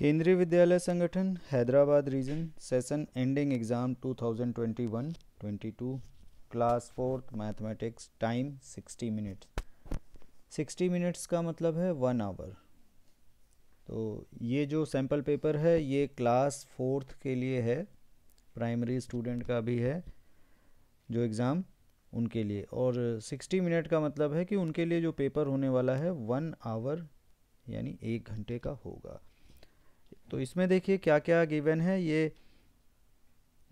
केंद्रीय Vidyalaya Sangathan Hyderabad region session ending exam 2021-22 class fourth mathematics time 60 minutes 60 minutes का मतलब है वन आवर तो ये जो सैम्पल पेपर है ये क्लास फोर्थ के लिए है प्राइमरी स्टूडेंट का भी है जो एग्ज़ाम उनके लिए और 60 मिनट का मतलब है कि उनके लिए जो पेपर होने वाला है वन आवर यानी एक घंटे का होगा तो इसमें देखिए क्या क्या गिवन है ये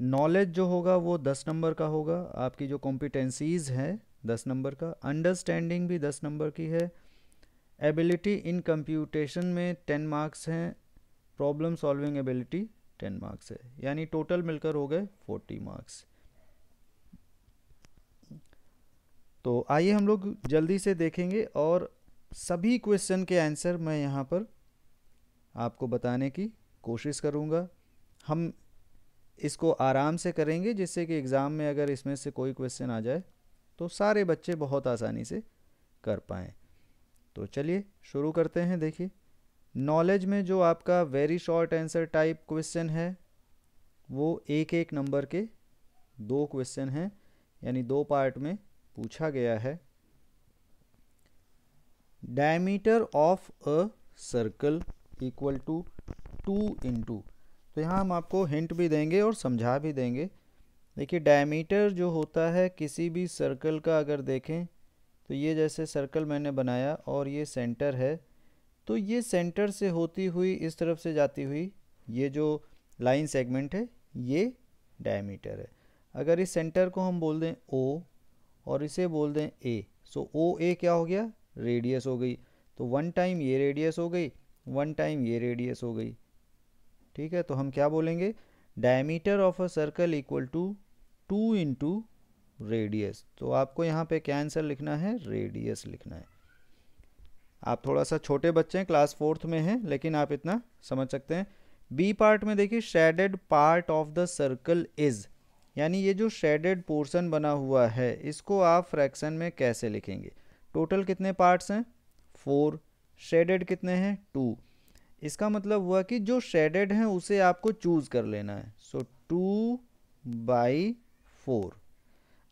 नॉलेज जो होगा वो दस नंबर का होगा आपकी जो कॉम्पिटेंसीज है दस नंबर का अंडरस्टैंडिंग भी दस नंबर की है एबिलिटी इन कंप्यूटेशन में टेन मार्क्स हैं problem solving ability ten marks है यानी टोटल मिलकर हो गए फोर्टी मार्क्स तो आइए हम लोग जल्दी से देखेंगे और सभी क्वेश्चन के आंसर मैं यहाँ पर आपको बताने की कोशिश करूँगा हम इसको आराम से करेंगे जिससे कि एग्ज़ाम में अगर इसमें से कोई क्वेश्चन आ जाए तो सारे बच्चे बहुत आसानी से कर पाएँ तो चलिए शुरू करते हैं देखिए नॉलेज में जो आपका very short answer type question है वो एक एक नंबर के दो क्वेश्चन हैं यानी दो पार्ट में पूछा गया है diameter of a circle equal to two into तो यहाँ हम आपको हिंट भी देंगे और समझा भी देंगे देखिए डायमीटर जो होता है किसी भी सर्कल का अगर देखें तो ये जैसे सर्कल मैंने बनाया और ये सेंटर है तो ये सेंटर से होती हुई इस तरफ से जाती हुई ये जो लाइन सेगमेंट है ये डायमीटर है अगर इस सेंटर को हम बोल दें ओ और इसे बोल दें ए सो ओ ए क्या हो गया रेडियस हो गई तो वन टाइम ये रेडियस हो गई वन टाइम ये रेडियस हो गई ठीक है तो हम क्या बोलेंगे diameter of a circle equal to two into radius तो आपको यहाँ पे क्या आंसर लिखना है रेडियस लिखना है आप थोड़ा सा छोटे बच्चे हैं क्लास फोर्थ में हैं लेकिन आप इतना समझ सकते हैं बी पार्ट में देखिए shaded part of the circle is यानी ये जो शेडेड पोर्सन बना हुआ है इसको आप फ्रैक्शन में कैसे लिखेंगे टोटल कितने पार्ट्स हैं फोर शेडेड कितने हैं टू इसका मतलब हुआ कि जो शेडेड हैं उसे आपको चूज़ कर लेना है सो टू बाई फोर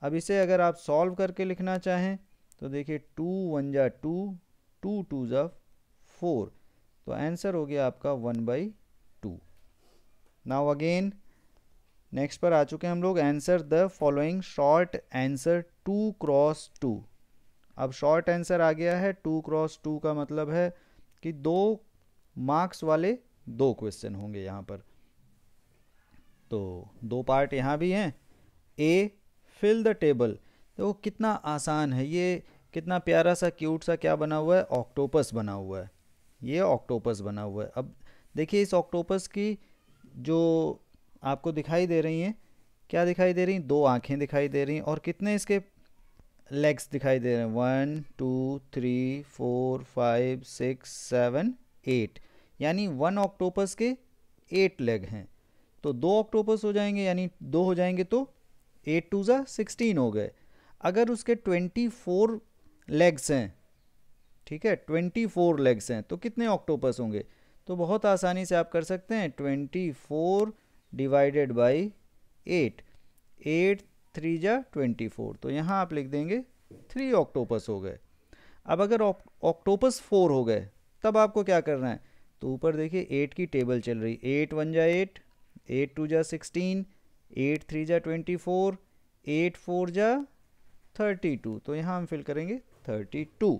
अब इसे अगर आप सॉल्व करके लिखना चाहें तो देखिए टू वन जा टू टू टू जा फोर तो आंसर हो गया आपका one by two now again next पर आ चुके हैं हम लोग answer the following short answer two cross two अब शॉर्ट आंसर आ गया है टू क्रॉस टू का मतलब है कि दो मार्क्स वाले दो क्वेश्चन होंगे यहाँ पर तो दो पार्ट यहाँ भी हैं ए फिल द टेबल देखो कितना आसान है ये कितना प्यारा सा क्यूट सा क्या बना हुआ है ऑक्टोपस बना हुआ है ये ऑक्टोपस बना हुआ है अब देखिए इस ऑक्टोपस की जो आपको दिखाई दे रही हैं क्या दिखाई दे रही हैं दो आँखें दिखाई दे रही हैं और कितने इसके लेग्स दिखाई दे रहे हैं one two three four five six seven eight यानी वन ऑक्टोपस के एट लेग हैं तो दो ऑक्टोपस हो जाएंगे यानी दो हो जाएंगे तो एट टू ज़ा सिक्सटीन हो गए अगर उसके ट्वेंटी फोर लेग्स हैं ठीक है ट्वेंटी फोर लेग्स हैं तो कितने ऑक्टोपस होंगे तो बहुत आसानी से आप कर सकते हैं twenty four divided by eight eight three जा ट्वेंटी फोर तो यहाँ आप लिख देंगे थ्री ऑक्टोपस हो गए अब अगर ऑक्टोपस फोर हो गए तब आपको क्या करना है तो ऊपर देखिए एट की टेबल चल रही एट वन जा एट एट टू जा सिक्सटीन एट थ्री जा ट्वेंटी फोर एट फोर जा थर्टी टू तो यहाँ हम फिल करेंगे thirty two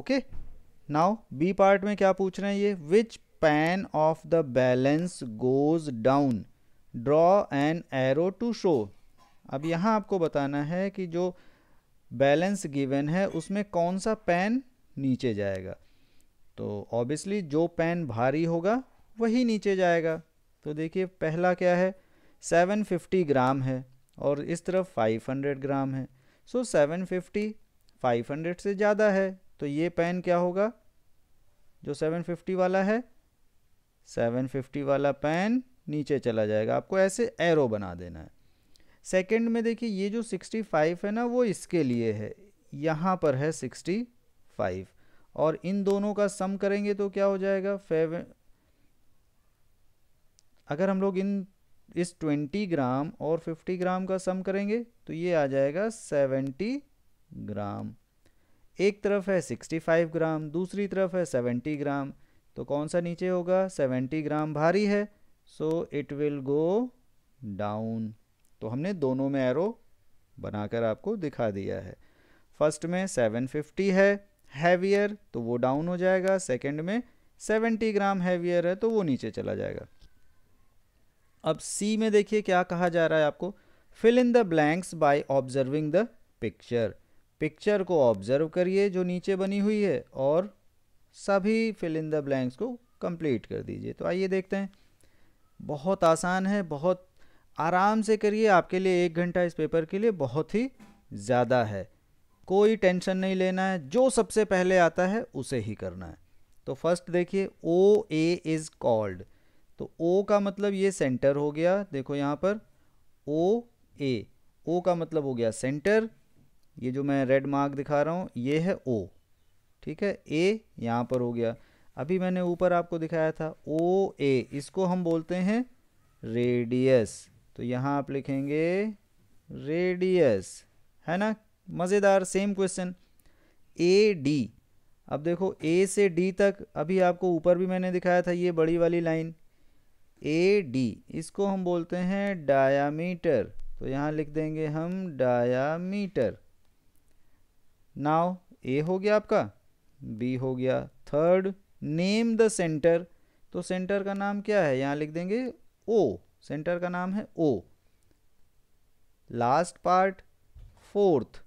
okay now B part में क्या पूछ रहे हैं ये which pan of the balance goes down draw an arrow to show अब यहाँ आपको बताना है कि जो बैलेंस गिवन है उसमें कौन सा पेन नीचे जाएगा तो ऑब्वियसली जो पेन भारी होगा वही नीचे जाएगा तो देखिए पहला क्या है 750 ग्राम है और इस तरफ 500 ग्राम है सो so 750 500 से ज़्यादा है तो ये पेन क्या होगा जो 750 वाला है 750 वाला पेन नीचे चला जाएगा आपको ऐसे एरो बना देना है सेकंड में देखिए ये जो 65 है ना वो इसके लिए है यहाँ पर है 65 और इन दोनों का सम करेंगे तो क्या हो जाएगा फेव अगर हम लोग इन इस 20 ग्राम और 50 ग्राम का सम करेंगे तो ये आ जाएगा 70 ग्राम एक तरफ है 65 ग्राम दूसरी तरफ है 70 ग्राम तो कौन सा नीचे होगा 70 ग्राम भारी है so it will go down तो हमने दोनों में एरो बनाकर आपको दिखा दिया है फर्स्ट में 750 है हैवियर तो वो डाउन हो जाएगा सेकंड में 70 ग्राम हैवियर है तो वो नीचे चला जाएगा अब सी में देखिए क्या कहा जा रहा है आपको fill in the blanks by observing the picture picture को ऑब्जर्व करिए जो नीचे बनी हुई है और सभी फिल इन द ब्लैंक्स को कंप्लीट कर दीजिए तो आइए देखते हैं बहुत आसान है बहुत आराम से करिए आपके लिए एक घंटा इस पेपर के लिए बहुत ही ज़्यादा है कोई टेंशन नहीं लेना है जो सबसे पहले आता है उसे ही करना है तो फर्स्ट देखिए ओ ए इज़ कॉल्ड तो ओ का मतलब ये सेंटर हो गया देखो यहाँ पर ओ ए ओ का मतलब हो गया सेंटर ये जो मैं रेड मार्क दिखा रहा हूँ ये है ओ ठीक है ए यहाँ पर हो गया अभी मैंने ऊपर आपको दिखाया था ओ ए इसको हम बोलते हैं रेडियस तो यहाँ आप लिखेंगे रेडियस है ना मज़ेदार सेम क्वेश्चन ए डी अब देखो ए से डी तक अभी आपको ऊपर भी मैंने दिखाया था ये बड़ी वाली लाइन ए डी इसको हम बोलते हैं डायामीटर तो यहाँ लिख देंगे हम डायामीटर नाव ए हो गया आपका बी हो गया थर्ड नेम द सेंटर तो सेंटर का नाम क्या है यहाँ लिख देंगे ओ सेंटर का नाम है ओ लास्ट पार्ट फोर्थ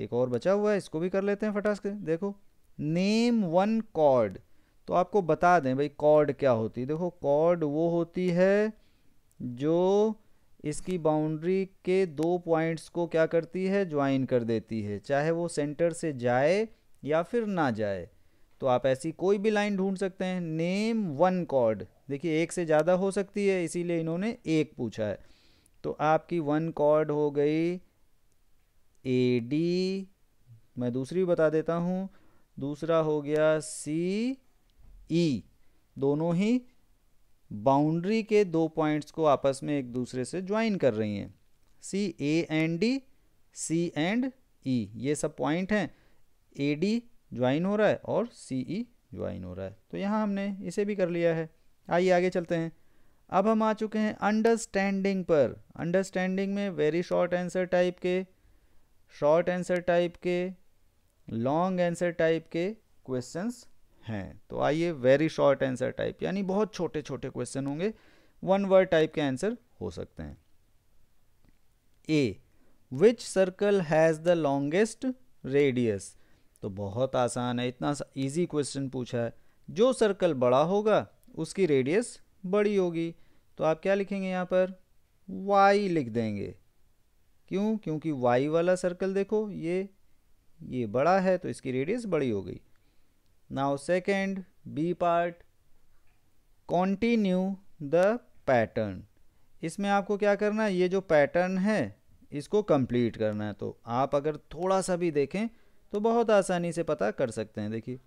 एक और बचा हुआ है इसको भी कर लेते हैं फटास्क देखो नेम वन कॉर्ड तो आपको बता दें भाई कॉर्ड क्या होती है देखो कॉर्ड वो होती है जो इसकी बाउंड्री के दो पॉइंट्स को क्या करती है ज्वाइन कर देती है चाहे वो सेंटर से जाए या फिर ना जाए तो आप ऐसी कोई भी लाइन ढूंढ सकते हैं नेम वन कॉर्ड देखिए एक से ज़्यादा हो सकती है इसीलिए इन्होंने एक पूछा है तो आपकी वन कॉर्ड हो गई ए डी मैं दूसरी बता देता हूँ दूसरा हो गया सी ई e। दोनों ही बाउंड्री के दो पॉइंट्स को आपस में एक दूसरे से ज्वाइन कर रही हैं C A and D C and E ये सब पॉइंट हैं ए डी ज्वाइन हो रहा है और सी ई e ज्वाइन हो रहा है तो यहाँ हमने इसे भी कर लिया है आइए आगे चलते हैं अब हम आ चुके हैं अंडरस्टैंडिंग पर अंडरस्टैंडिंग में वेरी शॉर्ट आंसर टाइप के शॉर्ट आंसर टाइप के लॉन्ग आंसर टाइप के क्वेश्चंस हैं तो आइए वेरी शॉर्ट आंसर टाइप यानी बहुत छोटे छोटे क्वेश्चन होंगे वन वर्ड टाइप के आंसर हो सकते हैं A which circle has the longest radius तो बहुत आसान है इतना इजी क्वेश्चन पूछा है जो सर्कल बड़ा होगा उसकी रेडियस बड़ी होगी तो आप क्या लिखेंगे यहाँ पर वाई लिख देंगे क्यों क्योंकि वाई वाला सर्कल देखो ये ये बड़ा है तो इसकी रेडियस बड़ी हो गई now second B part continue the pattern इसमें आपको क्या करना है ये जो पैटर्न है इसको कंप्लीट करना है तो आप अगर थोड़ा सा भी देखें तो बहुत आसानी से पता कर सकते हैं देखिए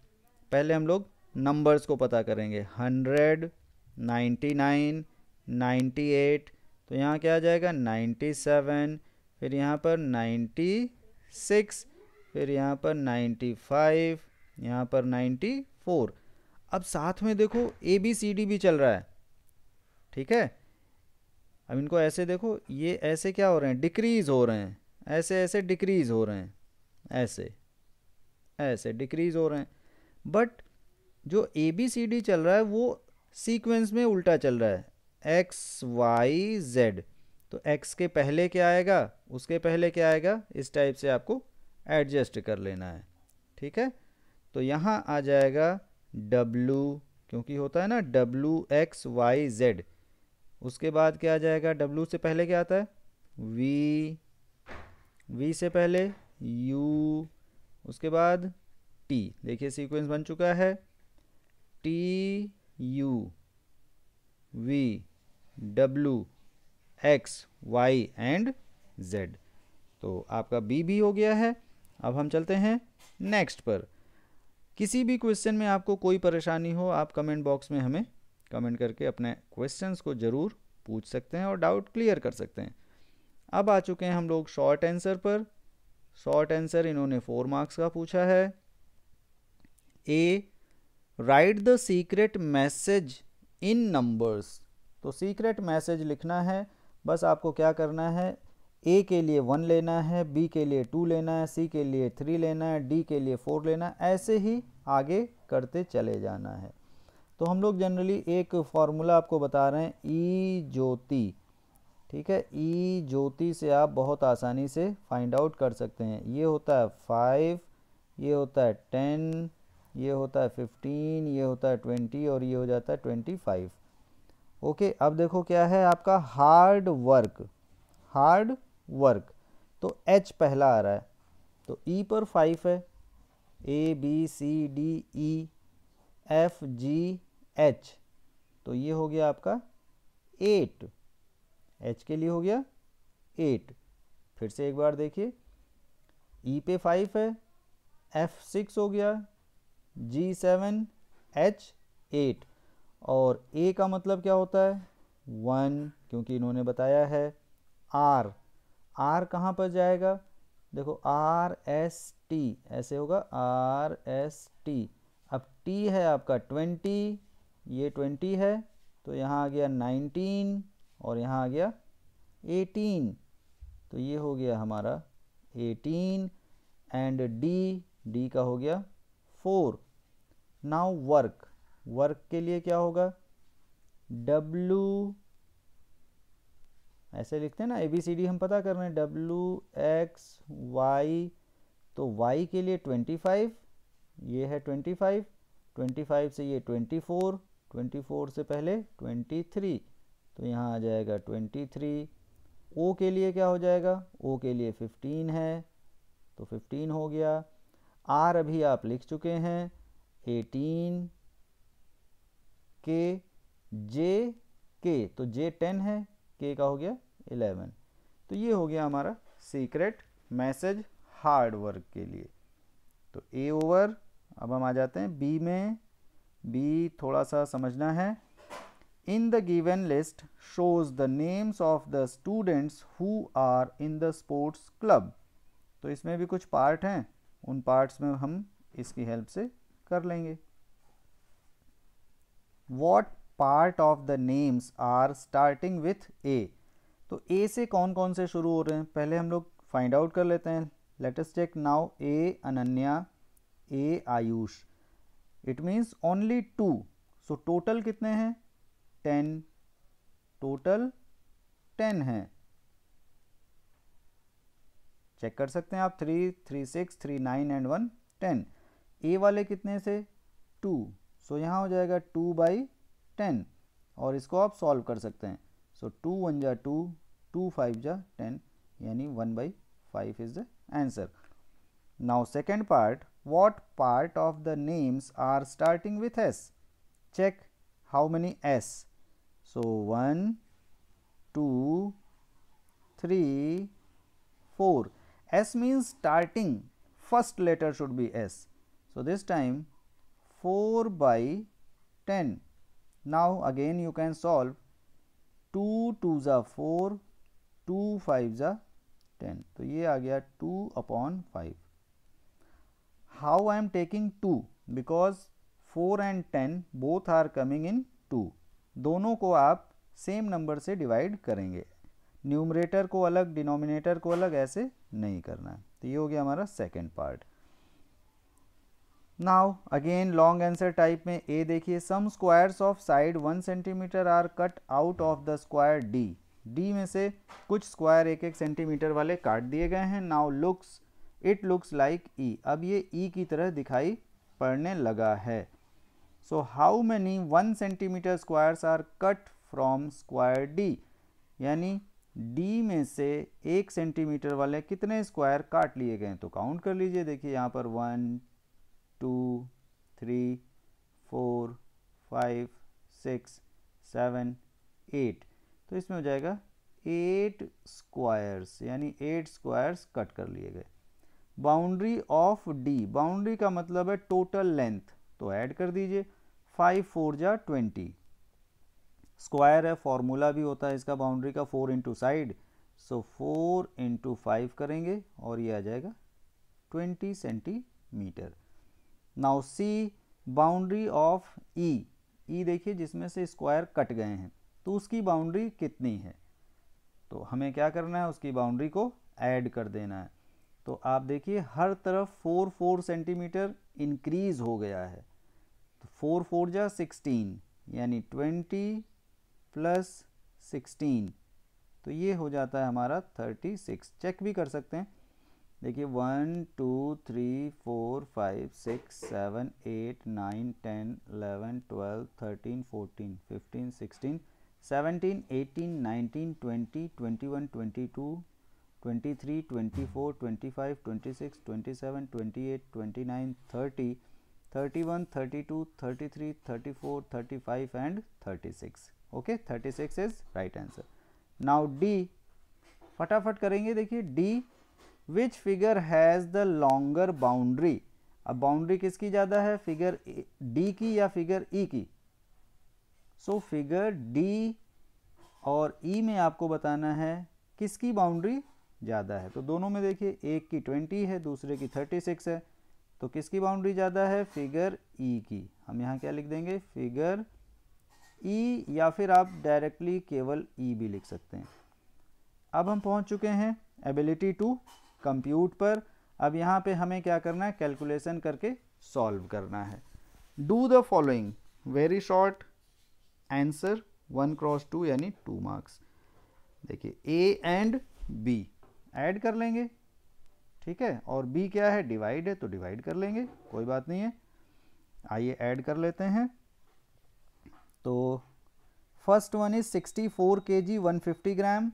पहले हम लोग नंबर्स को पता करेंगे hundred ninety nine ninety eight तो यहाँ क्या आ जाएगा नाइन्टी सेवन फिर यहाँ पर नाइन्टी सिक्स फिर यहाँ पर नाइन्टी फाइव यहाँ पर नाइन्टी फोर अब साथ में देखो ए बी सी डी भी चल रहा है ठीक है अब इनको ऐसे देखो ये ऐसे क्या हो रहे हैं डिक्रीज़ हो रहे हैं ऐसे ऐसे डिक्रीज़ हो रहे हैं ऐसे ऐसे डिक्रीज हो रहे हैं बट जो ए बी सी डी चल रहा है वो सीक्वेंस में उल्टा चल रहा है एक्स वाई जेड तो एक्स के पहले क्या आएगा उसके पहले क्या आएगा इस टाइप से आपको एडजस्ट कर लेना है ठीक है तो यहाँ आ जाएगा डब्लू क्योंकि होता है ना डब्लू एक्स वाई जेड उसके बाद क्या आ जाएगा डब्लू से पहले क्या आता है वी वी से पहले यू उसके बाद टी देखिए सीक्वेंस बन चुका है T U V W X Y and Z तो आपका बी भी हो गया है अब हम चलते हैं नेक्स्ट पर किसी भी क्वेश्चन में आपको कोई परेशानी हो आप कमेंट बॉक्स में हमें कमेंट करके अपने क्वेश्चंस को ज़रूर पूछ सकते हैं और डाउट क्लियर कर सकते हैं अब आ चुके हैं हम लोग शॉर्ट आंसर पर शॉर्ट आंसर इन्होंने फोर मार्क्स का पूछा है A write the secret message in numbers तो सीक्रेट मैसेज लिखना है बस आपको क्या करना है ए के लिए वन लेना है बी के लिए टू लेना है सी के लिए थ्री लेना है डी के लिए फोर लेना है ऐसे ही आगे करते चले जाना है तो हम लोग जनरली एक फार्मूला आपको बता रहे हैं ई ज्योति ठीक है ई e ज्योति से आप बहुत आसानी से फाइंड आउट कर सकते हैं ये होता है फाइव ये होता है टेन ये होता है फिफ्टीन ये होता है ट्वेंटी और ये हो जाता है ट्वेंटी फाइव ओके अब देखो क्या है आपका हार्ड वर्क हार्ड वर्क तो एच पहला आ रहा है तो ई e पर फाइव है A B C D E F G H तो ये हो गया आपका एट एच के लिए हो गया एट फिर से एक बार देखिए ई e पे फाइव है एफ सिक्स हो गया जी सेवन एच एट और ए का मतलब क्या होता है वन क्योंकि इन्होंने बताया है आर आर कहाँ पर जाएगा देखो आर एस टी ऐसे होगा आर एस टी अब टी है आपका ट्वेंटी ये ट्वेंटी है तो यहाँ आ गया नाइनटीन और यहाँ आ गया एटीन तो ये हो गया हमारा एटीन एंड डी डी का हो गया फोर नाउ वर्क वर्क के लिए क्या होगा डब्लू ऐसे लिखते हैं ना ए बी सी डी हम पता कर रहे हैं डब्लू एक्स वाई तो वाई के लिए ट्वेंटी फाइव ये है ट्वेंटी फाइव ट्वेंटी फाइव से ये ट्वेंटी फोर ट्वेंटी फोर से पहले ट्वेंटी थ्री तो यहाँ आ जाएगा ट्वेंटी थ्री ओ के लिए क्या हो जाएगा ओ के लिए फिफ्टीन है तो फिफ्टीन हो गया आर अभी आप लिख चुके हैं एटीन के जे के तो जे टेन है के का हो गया एलेवन तो ये हो गया हमारा सीक्रेट मैसेज हार्ड वर्क के लिए तो ए ओवर अब हम आ जाते हैं बी में बी थोड़ा सा समझना है in the given list shows the names of the students who are in the sports club. तो इसमें भी कुछ पार्ट हैं उन पार्ट्स में हम इसकी हेल्प से कर लेंगे what part of the names are starting with A तो ए से कौन कौन से शुरू हो रहे हैं पहले हम लोग फाइंड आउट कर लेते हैं latest check now A Ananya A Ayush it means only two so total कितने हैं टेन टोटल टेन है चेक कर सकते हैं आप three three six three nine and one ten A वाले कितने से टू सो so, यहाँ हो जाएगा टू बाई टेन और इसको आप सॉल्व कर सकते हैं सो टू वन जा टू टू फाइव जा टेन यानी one by five is the answer now second part what part of the names are starting with S check how many s so 1 2 3 4 s means starting first letter should be s so this time 4 by 10 now again you can solve 2 2s are 4 2 5s are 10 So ये आ गया 2 upon 5 How I am taking 2 because four and ten both are coming in two दोनों को आप same number से divide करेंगे numerator को अलग denominator को अलग ऐसे नहीं करना है तो ये हो गया हमारा second part now again long answer type में ए देखिए some squares of side one centimetre are cut out of the square D D में से कुछ स्क्वायर एक एक सेंटीमीटर वाले काट दिए गए हैं now looks it looks like E अब ये ई e की तरह दिखाई पड़ने लगा है So, how many 1 centimetre squares are cut from square D? यानी D में से एक सेंटीमीटर वाले कितने स्क्वायर काट लिए गए तो काउंट कर लीजिए देखिए यहाँ पर one two three four five six seven eight तो इसमें हो जाएगा एट स्क्वायर्स यानी एट स्क्वायर्स कट कर लिए गए बाउंड्री ऑफ डी बाउंड्री का मतलब है टोटल लेंथ तो ऐड कर दीजिए फाइव फोर जा ट्वेंटी स्क्वायर है फॉर्मूला भी होता है इसका बाउंड्री का four into side so four into five करेंगे और ये आ जाएगा twenty centimetre now C boundary of E E देखिए जिसमें से स्क्वायर कट गए हैं तो उसकी बाउंड्री कितनी है तो हमें क्या करना है उसकी बाउंड्री को ऐड कर देना है तो आप देखिए हर तरफ फोर फोर सेंटीमीटर इंक्रीज़ हो गया है फोर फोर जा सिक्सटीन यानी ट्वेंटी प्लस सिक्सटीन तो ये हो जाता है हमारा थर्टी सिक्स चेक भी कर सकते हैं देखिए one two three four five six seven eight nine ten eleven twelve thirteen fourteen fifteen sixteen seventeen eighteen nineteen twenty twenty one twenty two twenty three twenty four twenty five twenty six twenty seven twenty eight twenty nine thirty thirty thirty three four thirty five and thirty six okay thirty six is right answer now D फटाफट करेंगे देखिए D which figure has the longer boundary अब boundary किसकी ज़्यादा है figure D की या figure ई e की सो फिगर डी और ई e में आपको बताना है किसकी बाउंड्री ज़्यादा है तो दोनों में देखिए एक की ट्वेंटी है दूसरे की थर्टी सिक्स है तो किसकी बाउंड्री ज़्यादा है फिगर ई e की हम यहाँ क्या लिख देंगे फिगर ई e, या फिर आप डायरेक्टली केवल ई e भी लिख सकते हैं अब हम पहुँच चुके हैं एबिलिटी टू कंप्यूट पर अब यहाँ पे हमें क्या करना है कैलकुलेशन करके सॉल्व करना है do the following very short answer one cross two यानी टू मार्क्स देखिए ए एंड बी ऐड कर लेंगे ठीक है और बी क्या है डिवाइड है तो डिवाइड कर लेंगे कोई बात नहीं है आइए ऐड कर लेते हैं तो first one is 64 four K G one gram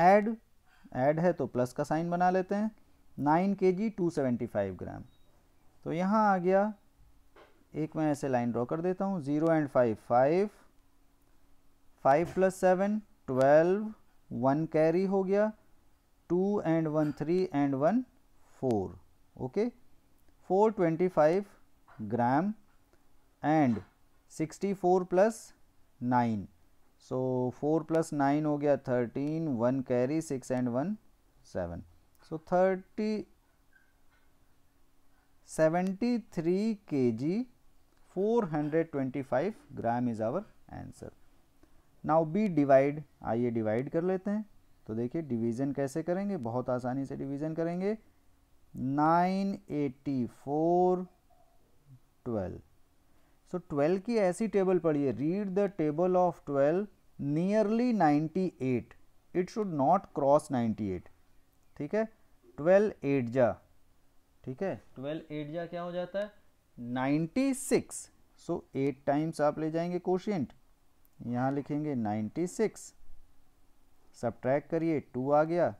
add add है तो प्लस का साइन बना लेते हैं 9 के जी टू ग्राम तो यहाँ आ गया एक मैं ऐसे लाइन ड्रॉ कर देता हूँ zero and five five five plus seven twelve one carry हो गया two and one three and one four okay four twenty five gram and sixty four plus nine so four plus nine हो गया thirteen one carry six and one seven so thirty seventy three K G four hundred twenty five gram is our answer now B divide आइए divide कर लेते हैं तो देखिए division कैसे करेंगे बहुत आसानी से डिवीज़न करेंगे nine eighty four twelve so twelve की ऐसी टेबल पढ़िए read the table of twelve nearly ninety eight it should not cross ninety eight ठीक है ट्वेल्व एट जा ठीक है ट्वेल्व एट जा क्या हो जाता है ninety six so eight times आप ले जाएंगे कोशियंट यहाँ लिखेंगे नाइन्टी सिक्स ट्रैक करिए टू आ गया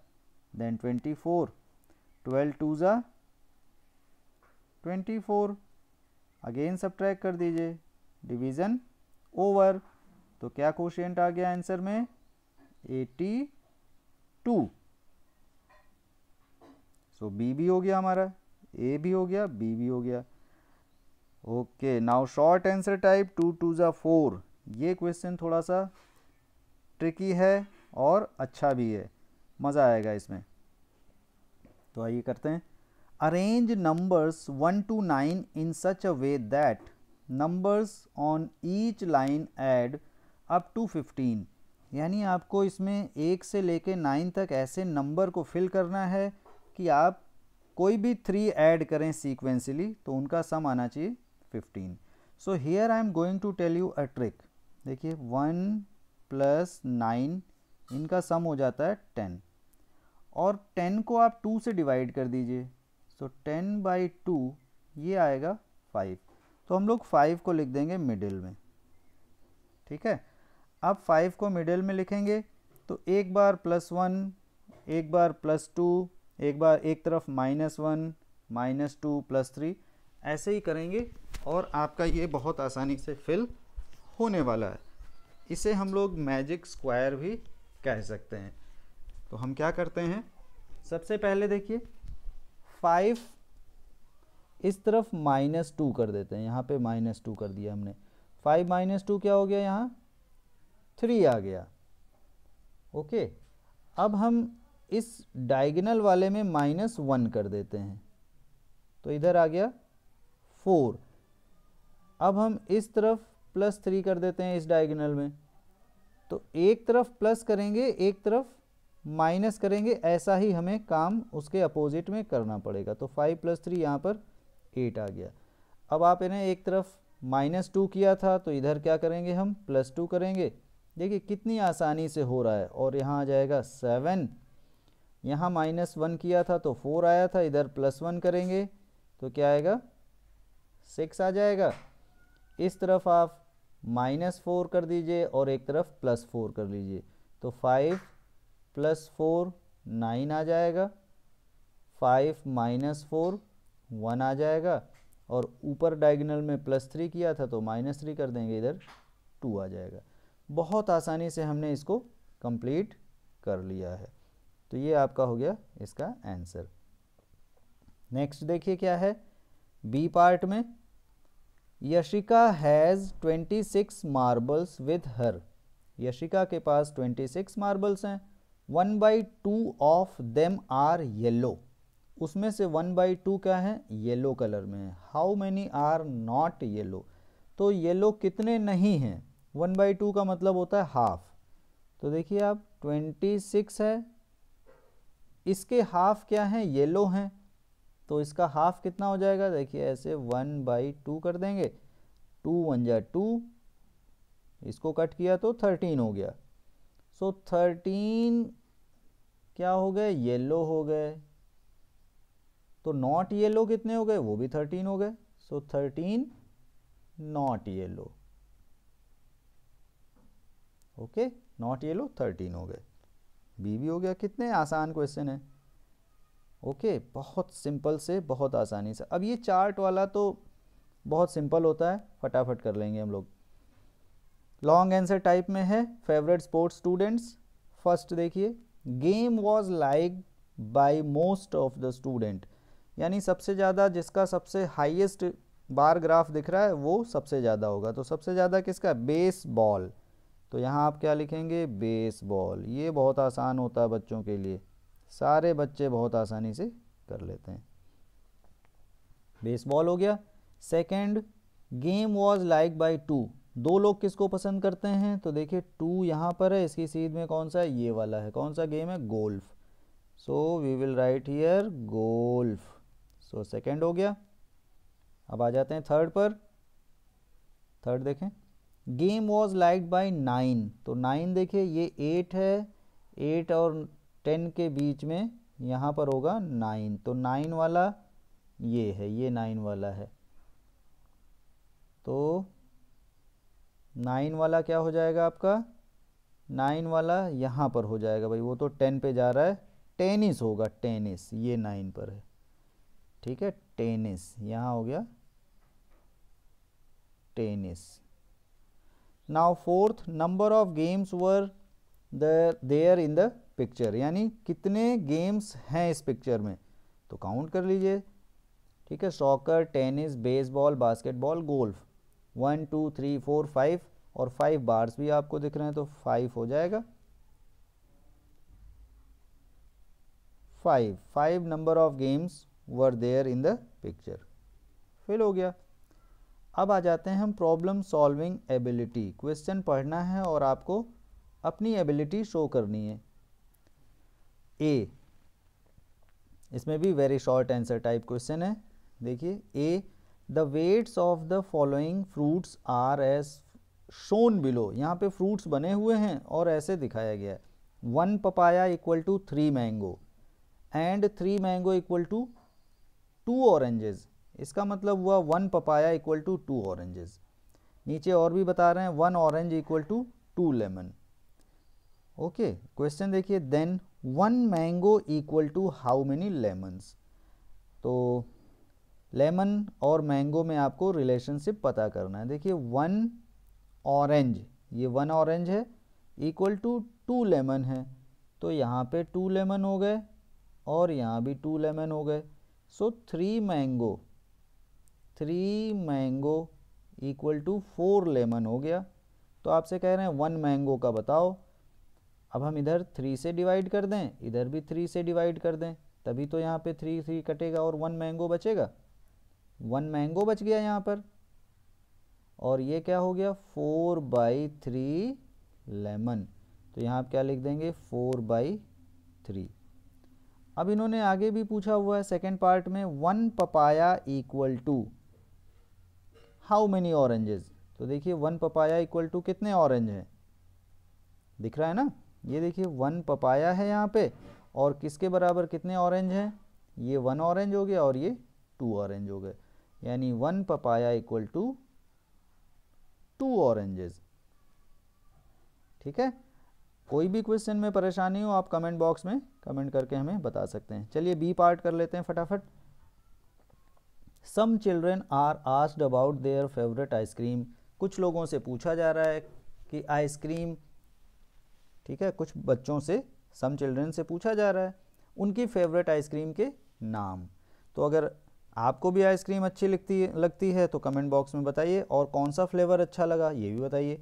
then twenty four twelve two ज़ा ट्वेंटी फोर अगेन ट्रैक कर दीजिए डिवीज़न ओवर तो क्या क्वेश्चन आ गया आंसर में एटी टू सो बी भी हो गया हमारा ए भी हो गया बी भी हो गया okay now short answer type two two ज़ा फोर ये क्वेश्चन थोड़ा सा ट्रिकी है और अच्छा भी है मज़ा आएगा इसमें तो आइए करते हैं arrange numbers one two nine in such a way that numbers on each line add up to fifteen यानी आपको इसमें एक से लेके नाइन तक ऐसे नंबर को फिल करना है कि आप कोई भी थ्री ऐड करें सीक्वेंसली तो उनका सम आना चाहिए fifteen so here I am going to tell you a trick देखिए वन प्लस नाइन इनका सम हो जाता है टेन और टेन को आप टू से डिवाइड कर दीजिए सो टेन बाई टू ये आएगा फाइव तो हम लोग फाइव को लिख देंगे मिडिल में ठीक है अब फाइव को मिडिल में लिखेंगे तो एक बार प्लस वन एक बार प्लस टू एक बार एक तरफ minus one minus two plus three ऐसे ही करेंगे और आपका ये बहुत आसानी से फिल होने वाला है इसे हम लोग मैजिक स्क्वायर भी कह सकते हैं तो हम क्या करते हैं सबसे पहले देखिए फाइव इस तरफ माइनस टू कर देते हैं यहाँ पे माइनस टू कर दिया हमने फाइव माइनस टू क्या हो गया यहाँ थ्री आ गया ओके अब हम इस डायगनल वाले में माइनस वन कर देते हैं तो इधर आ गया फोर अब हम इस तरफ प्लस थ्री कर देते हैं इस डायगनल में तो एक तरफ प्लस करेंगे एक तरफ माइनस करेंगे ऐसा ही हमें काम उसके अपोजिट में करना पड़ेगा तो फाइव प्लस थ्री यहाँ पर एट आ गया अब आप इन्हें एक तरफ माइनस टू किया था तो इधर क्या करेंगे हम प्लस टू करेंगे देखिए कितनी आसानी से हो रहा है और यहाँ आ जाएगा सेवन यहाँ माइनस वन किया था तो फोर आया था इधर प्लस वन करेंगे तो क्या आएगा सिक्स आ जाएगा इस तरफ आप माइनस फोर कर दीजिए और एक तरफ प्लस फोर कर लीजिए तो फाइव प्लस फोर नाइन आ जाएगा फाइव माइनस फोर वन आ जाएगा और ऊपर डायगोनल में प्लस थ्री किया था तो माइनस थ्री कर देंगे इधर टू आ जाएगा बहुत आसानी से हमने इसको कंप्लीट कर लिया है तो ये आपका हो गया इसका आंसर नेक्स्ट देखिए क्या है बी पार्ट में Yashika has twenty six marbles with her Yashika के पास ट्वेंटी सिक्स मार्बल्स हैं one by two of them are yellow उसमें से वन बाई टू क्या है येलो कलर में है how many are not yellow तो येलो कितने नहीं हैं वन बाई टू का मतलब होता है हाफ तो देखिए आप ट्वेंटी सिक्स है इसके हाफ क्या हैं येलो हैं तो इसका हाफ कितना हो जाएगा देखिए ऐसे वन बाई टू कर देंगे टू वन जा टू इसको कट किया तो थर्टीन हो गया सो so, थर्टीन क्या हो गए येलो हो गए तो नॉट येलो कितने हो गए वो भी थर्टीन हो गए so thirteen not yellow okay not yellow thirteen हो गए बी भी हो गया कितने आसान क्वेश्चन है ओके बहुत सिंपल से बहुत आसानी से अब ये चार्ट वाला तो बहुत सिंपल होता है फटाफट कर लेंगे हम लोग लॉन्ग आंसर टाइप में है फेवरेट स्पोर्ट्स स्टूडेंट्स फर्स्ट देखिए game was like by most of the student यानी सबसे ज़्यादा जिसका सबसे हाईएस्ट बार ग्राफ दिख रहा है वो सबसे ज़्यादा होगा तो सबसे ज़्यादा किसका बेस बॉल तो यहाँ आप क्या लिखेंगे बेस बॉल ये बहुत आसान होता है बच्चों के लिए सारे बच्चे बहुत आसानी से कर लेते हैं बेसबॉल हो गया second game was like by two दो लोग किसको पसंद करते हैं तो देखिए टू यहाँ पर है इसकी सीध में कौन सा है ये वाला है कौन सा गेम है golf so we will write here golf so second हो गया अब आ जाते हैं थर्ड पर थर्ड देखें game was like by nine तो नाइन देखिए ये एट है एट और टेन के बीच में यहाँ पर होगा नाइन तो नाइन वाला ये है ये नाइन वाला है तो नाइन वाला क्या हो जाएगा आपका नाइन वाला यहाँ पर हो जाएगा भाई वो तो टेन पे जा रहा है टेनिस होगा टेनिस ये नाइन पर है ठीक है टेनिस यहाँ हो गया tennis now fourth number of games were there in the picture यानी कितने गेम्स हैं इस पिक्चर में तो काउंट कर लीजिए ठीक है soccer tennis baseball basketball golf one two three four five और फाइव बार्स भी आपको दिख रहे हैं तो फाइव हो जाएगा five five number of games were there in the picture fill हो गया अब आ जाते हैं हम प्रॉब्लम सॉल्विंग एबिलिटी क्वेश्चन पढ़ना है और आपको अपनी एबिलिटी शो करनी है ए इसमें भी very short answer type question है देखिए A the weights of the following fruits are as shown below यहाँ पे फ्रूट्स बने हुए हैं और ऐसे दिखाया गया है one papaya equal to three mango and three mango equal to two oranges इसका मतलब हुआ one papaya equal to two oranges नीचे और भी बता रहे हैं one orange equal to two lemon okay question देखिए then one mango equal to how many lemons तो लेमन और मैंगो में आपको रिलेशनशिप पता करना है देखिए वन ऑरेंज ये वन ऑरेंज है इक्वल टू टू लेमन है तो यहाँ पे टू लेमन हो गए और यहाँ भी टू लेमन हो गए so three mango three mango equal to four lemon हो गया तो आपसे कह रहे हैं वन मैंगो का बताओ अब हम इधर थ्री से डिवाइड कर दें इधर भी थ्री से डिवाइड कर दें तभी तो यहाँ पे थ्री थ्री कटेगा और वन मैंगो बचेगा वन मैंगो बच गया यहाँ पर और ये क्या हो गया फोर बाई थ्री लेमन तो यहाँ आप क्या लिख देंगे फोर बाई थ्री अब इन्होंने आगे भी पूछा हुआ है सेकेंड पार्ट में one papaya equal to how many oranges तो देखिए वन पपाया इक्वल टू कितने ऑरेंज हैं दिख रहा है ना ये देखिए वन पपाया है यहाँ पे और किसके बराबर कितने ऑरेंज हैं ये वन ऑरेंज हो गया और ये टू ऑरेंज हो गए यानी one papaya equal to two oranges ठीक है कोई भी क्वेश्चन में परेशानी हो आप कमेंट बॉक्स में कमेंट करके हमें बता सकते हैं चलिए बी पार्ट कर लेते हैं फटाफट some children are asked about their favourite ice cream कुछ लोगों से पूछा जा रहा है कि आइसक्रीम ठीक है कुछ बच्चों से सम चिल्ड्रन से पूछा जा रहा है उनकी फेवरेट आइसक्रीम के नाम तो अगर आपको भी आइसक्रीम अच्छी लगती है लगती है तो कमेंट बॉक्स में बताइए और कौन सा फ्लेवर अच्छा लगा ये भी बताइए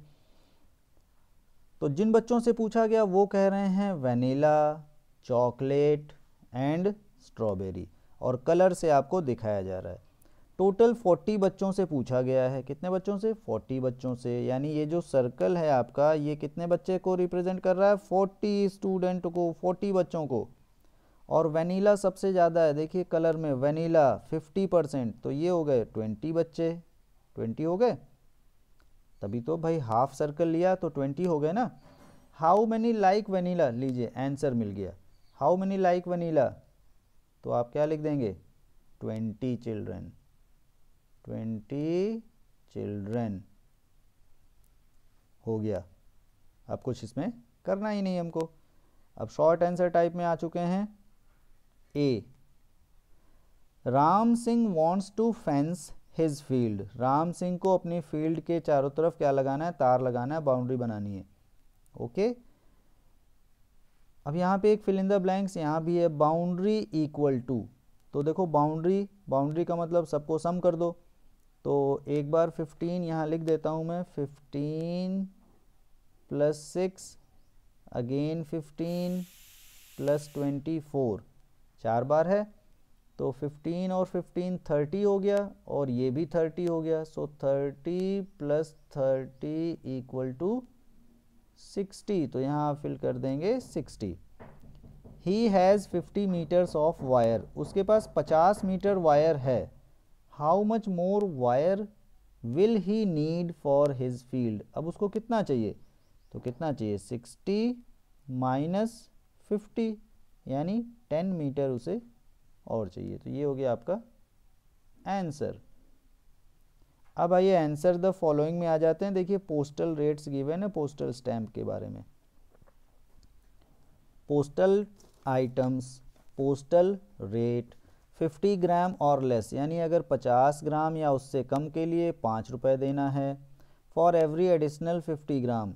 तो जिन बच्चों से पूछा गया वो कह रहे हैं वनीला चॉकलेट एंड स्ट्रॉबेरी और कलर से आपको दिखाया जा रहा है टोटल 40 बच्चों से पूछा गया है कितने बच्चों से 40 बच्चों से यानी ये जो सर्कल है आपका ये कितने बच्चे को रिप्रेजेंट कर रहा है 40 स्टूडेंट को 40 बच्चों को और वनीला सबसे ज़्यादा है देखिए कलर में वनीला 50 परसेंट तो ये हो गए 20 बच्चे 20 हो गए तभी तो भाई हाफ सर्कल लिया तो 20 हो गए ना हाउ मैनी लाइक वनीला लीजिए आंसर मिल गया हाउ मैनी लाइक वनीला तो आप क्या लिख देंगे ट्वेंटी चिल्ड्रेन ट्वेंटी चिल्ड्रेन हो गया अब कुछ इसमें करना ही नहीं हमको अब शॉर्ट आंसर टाइप में आ चुके हैं a Ram Singh wants to fence his field Ram Singh को अपनी फील्ड के चारों तरफ क्या लगाना है तार लगाना है बाउंड्री बनानी है ओके अब यहां पे एक फिल इन द ब्लैंक्स यहां भी है बाउंड्री इक्वल टू तो देखो बाउंड्री बाउंड्री का मतलब सबको सम कर दो तो एक बार फिफ्टीन यहाँ लिख देता हूँ मैं fifteen plus six again fifteen plus twenty four चार बार है तो फिफ्टीन और फिफ्टीन थर्टी हो गया और ये भी थर्टी हो गया so thirty plus thirty equal to sixty तो यहाँ आप फिल कर देंगे sixty he has fifty metres of wire उसके पास पचास मीटर वायर है how much more wire will he need for his field अब उसको कितना चाहिए तो कितना चाहिए सिक्सटी माइनस फिफ्टी यानी टेन मीटर उसे और चाहिए तो ये हो गया आपका आंसर अब आइए आंसर द फॉलोइंग में आ जाते हैं देखिए पोस्टल रेट्स गिवेन है पोस्टल स्टैम्प के बारे में postal items postal rate 50 gram और लेस यानी अगर 50 ग्राम या उससे कम के लिए पाँच रुपये देना है फॉर एवरी एडिशनल 50 ग्राम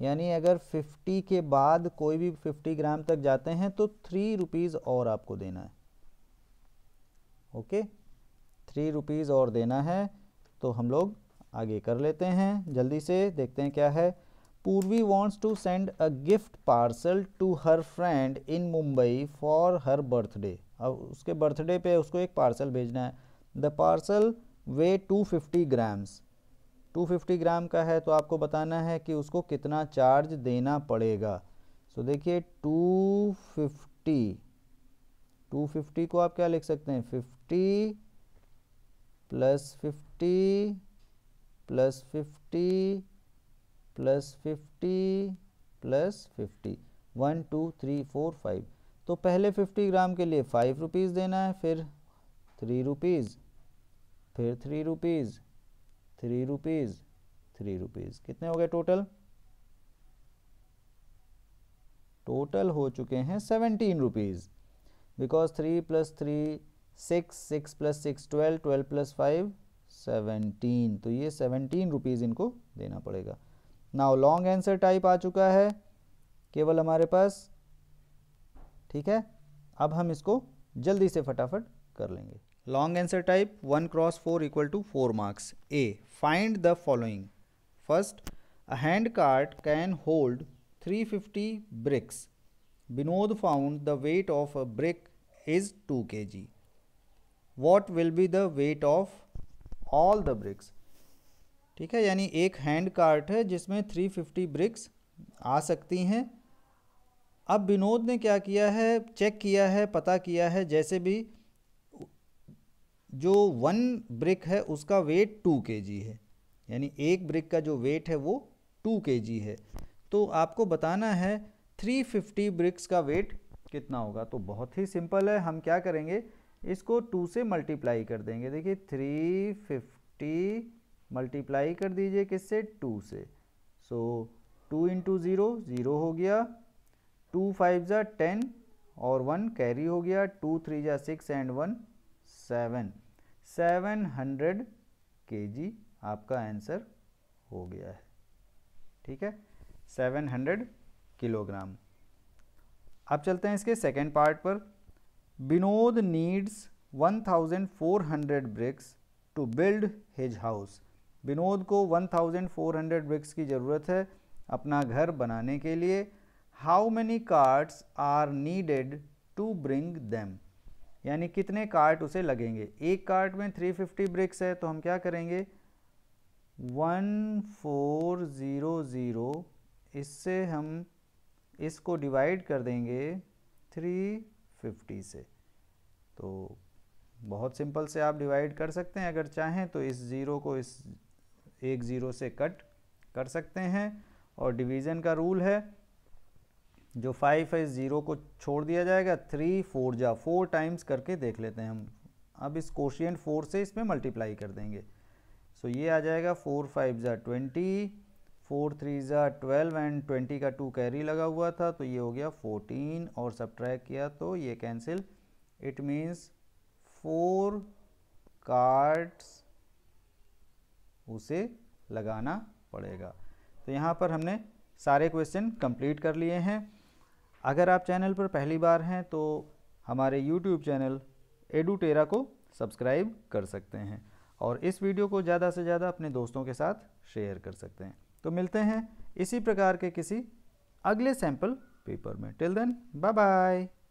यानी अगर 50 के बाद कोई भी 50 ग्राम तक जाते हैं तो थ्री रुपीज़ और आपको देना है ओके थ्री रुपीज़ और देना है तो हम लोग आगे कर लेते हैं जल्दी से देखते हैं क्या है Purvi wants to send a gift parcel to her friend in Mumbai for her birthday अब उसके बर्थडे पे उसको एक पार्सल भेजना है the parcel weigh 250 grams 250 gram का है तो आपको बताना है कि उसको कितना चार्ज देना पड़ेगा सो so, देखिए 250 250 को आप क्या लिख सकते हैं 50 plus fifty plus fifty plus fifty plus fifty one two three four five तो पहले फिफ्टी ग्राम के लिए फाइव रुपीज़ देना है फिर थ्री रुपीज़ फिर three rupees three rupees three rupees कितने हो गए टोटल टोटल हो चुके हैं seventeen rupees because three plus three six six plus six twelve twelve plus five seventeen तो ये सेवेंटीन रुपीज़ इनको देना पड़ेगा नाउ लॉन्ग आंसर टाइप आ चुका है केवल हमारे पास ठीक है अब हम इसको जल्दी से फटाफट कर लेंगे long answer type one cross four equal to four marks a find the following first a hand cart can hold 350 bricks. Found the weight of a brick is two 2 G what will be the weight of all the bricks ठीक है यानी एक hand cart है जिसमें 350 BRICS आ सकती हैं अब विनोद ने क्या किया है चेक किया है पता किया है जैसे भी जो वन ब्रिक है उसका वेट टू के है यानी एक ब्रिक का जो वेट है वो टू के है तो आपको बताना है 350 ब्रिक्स का वेट कितना होगा तो बहुत ही सिंपल है हम क्या करेंगे इसको टू से मल्टीप्लाई कर देंगे देखिए थ्री फिफ्टी मल्टीप्लाई कर दीजिए किससे टू से so two into zero zero हो गया टू फाइव ज़ा टेन और वन कैरी हो गया टू थ्री ज़ा six and one seven seven hundred K G आपका आंसर हो गया है ठीक है सेवन हंड्रेड किलोग्राम अब चलते हैं इसके सेकेंड पार्ट पर Vinod needs one thousand four hundred bricks to build his house Vinod को one thousand four hundred bricks की ज़रूरत है अपना घर बनाने के लिए how many carts are needed to bring them यानी कितने कार्ट उसे लगेंगे एक कार्ट में 350 ब्रिक्स है तो हम क्या करेंगे वन फोर ज़ीरो ज़ीरो इससे हम इसको डिवाइड कर देंगे 350 से तो बहुत सिंपल से आप डिवाइड कर सकते हैं अगर चाहें तो इस ज़ीरो को इस एक ज़ीरो से कट कर सकते हैं और डिवीज़न का रूल है जो फाइव है ज़ीरो को छोड़ दिया जाएगा थ्री फोर जा फोर टाइम्स करके देख लेते हैं हम अब इस कोशियन फोर से इसमें मल्टीप्लाई कर देंगे सो ये आ जाएगा फोर फाइव ज़ा ट्वेंटी फोर थ्री ज़ा ट्वेल्व एंड ट्वेंटी का टू कैरी लगा हुआ था तो ये हो गया फोर्टीन और सब किया तो ये cancel it means four carts उसे लगाना पड़ेगा तो यहाँ पर हमने सारे क्वेश्चन कंप्लीट कर लिए हैं अगर आप चैनल पर पहली बार हैं तो हमारे यूट्यूब चैनल एडूटेरा को सब्सक्राइब कर सकते हैं और इस वीडियो को ज़्यादा से ज़्यादा अपने दोस्तों के साथ शेयर कर सकते हैं तो मिलते हैं इसी प्रकार के किसी अगले सैम्पल पेपर में टिल देन बाय बाय